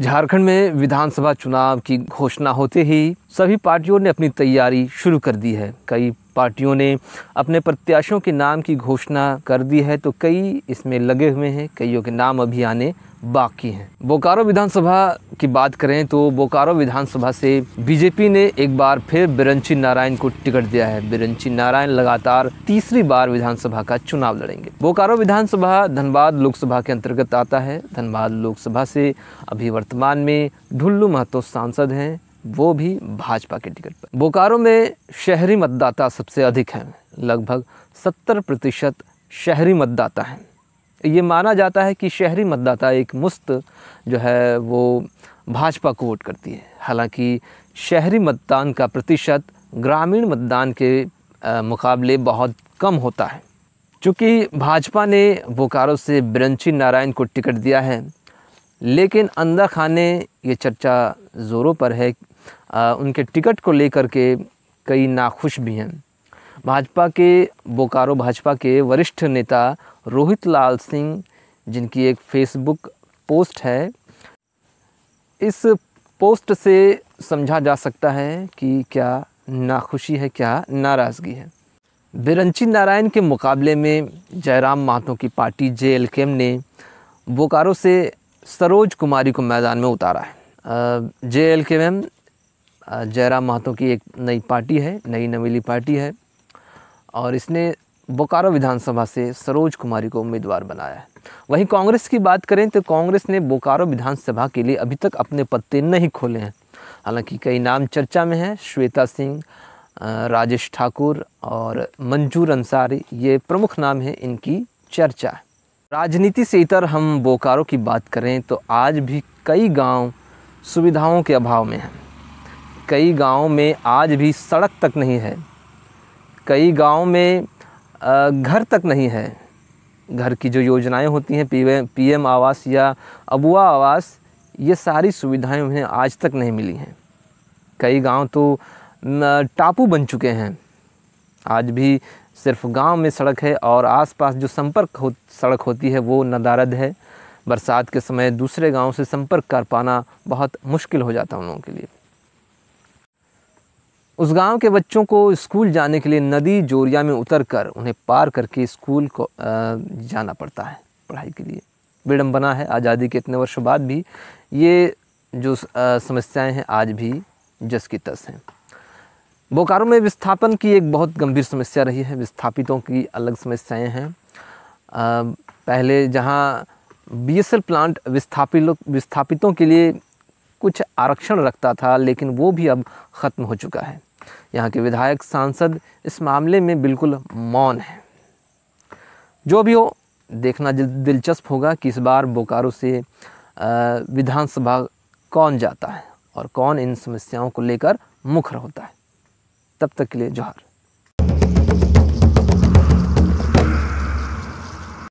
झारखंड में विधानसभा चुनाव की घोषणा होते ही सभी पार्टियों ने अपनी तैयारी शुरू कर दी है कई पार्टियों ने अपने प्रत्याशियों के नाम की घोषणा कर दी है तो कई इसमें लगे हुए हैं कईयों के नाम अभी आने बाकी हैं बोकारो विधानसभा की बात करें तो बोकारो विधानसभा से बीजेपी ने एक बार फिर बिरंची नारायण को टिकट दिया है बिरंची नारायण लगातार तीसरी बार विधानसभा का चुनाव लड़ेंगे बोकारो विधानसभा धनबाद लोकसभा के अंतर्गत आता है धनबाद लोकसभा से अभी वर्तमान में ढुल्लू महतो सांसद हैं वो भी भाजपा के टिकट पर बोकारो में शहरी मतदाता सबसे अधिक हैं लगभग सत्तर प्रतिशत शहरी मतदाता हैं ये माना जाता है कि शहरी मतदाता एक मुस्त जो है वो भाजपा को वोट करती है हालांकि शहरी मतदान का प्रतिशत ग्रामीण मतदान के मुकाबले बहुत कम होता है चूँकि भाजपा ने बोकारो से ब्रंची नारायण को टिकट दिया है लेकिन अंदर खाने ये चर्चा ज़ोरों पर है आ, उनके टिकट को लेकर के कई नाखुश भी हैं भाजपा के बोकारो भाजपा के वरिष्ठ नेता रोहित लाल सिंह जिनकी एक फेसबुक पोस्ट है इस पोस्ट से समझा जा सकता है कि क्या नाखुशी है क्या नाराज़गी है बिरंची नारायण के मुकाबले में जयराम महतो की पार्टी जे ने बोकारो से सरोज कुमारी को मैदान में उतारा है जे एल जयराम महतो की एक नई पार्टी है नई नवेली पार्टी है और इसने बोकारो विधानसभा से सरोज कुमारी को उम्मीदवार बनाया है वहीं कांग्रेस की बात करें तो कांग्रेस ने बोकारो विधानसभा के लिए अभी तक अपने पत्ते नहीं खोले हैं हालांकि कई नाम चर्चा में हैं श्वेता सिंह राजेश ठाकुर और मंजूर अंसारी ये प्रमुख नाम हैं इनकी चर्चा है राजनीति से इतर हम बोकारो की बात करें तो आज भी कई गांव सुविधाओं के अभाव में हैं कई गाँव में आज भी सड़क तक नहीं है कई गाँव में घर तक नहीं है घर की जो योजनाएं होती हैं पी पीएम आवास या अबुआ आवास ये सारी सुविधाएं उन्हें आज तक नहीं मिली हैं कई गांव तो टापू बन चुके हैं आज भी सिर्फ गांव में सड़क है और आसपास जो संपर्क हो सड़क होती है वो नदारद है बरसात के समय दूसरे गांव से संपर्क कर पाना बहुत मुश्किल हो जाता है उन लोगों के लिए उस गांव के बच्चों को स्कूल जाने के लिए नदी जोरिया में उतर कर उन्हें पार करके स्कूल को जाना पड़ता है पढ़ाई के लिए विडम्बना है आज़ादी के इतने वर्षों बाद भी ये जो समस्याएं हैं आज भी जस की तस हैं बोकारो में विस्थापन की एक बहुत गंभीर समस्या रही है विस्थापितों की अलग समस्याएं हैं पहले जहां बीएसएल प्लांट विस्थापित विस्थापितों के लिए कुछ आरक्षण रखता था लेकिन वो भी अब ख़त्म हो चुका है यहाँ के विधायक सांसद इस मामले में बिल्कुल मौन है जो भी हो देखना दिलचस्प होगा कि इस बार बोकारो से विधानसभा कौन जाता है और कौन इन समस्याओं को लेकर मुखर होता है तब तक के लिए जोहार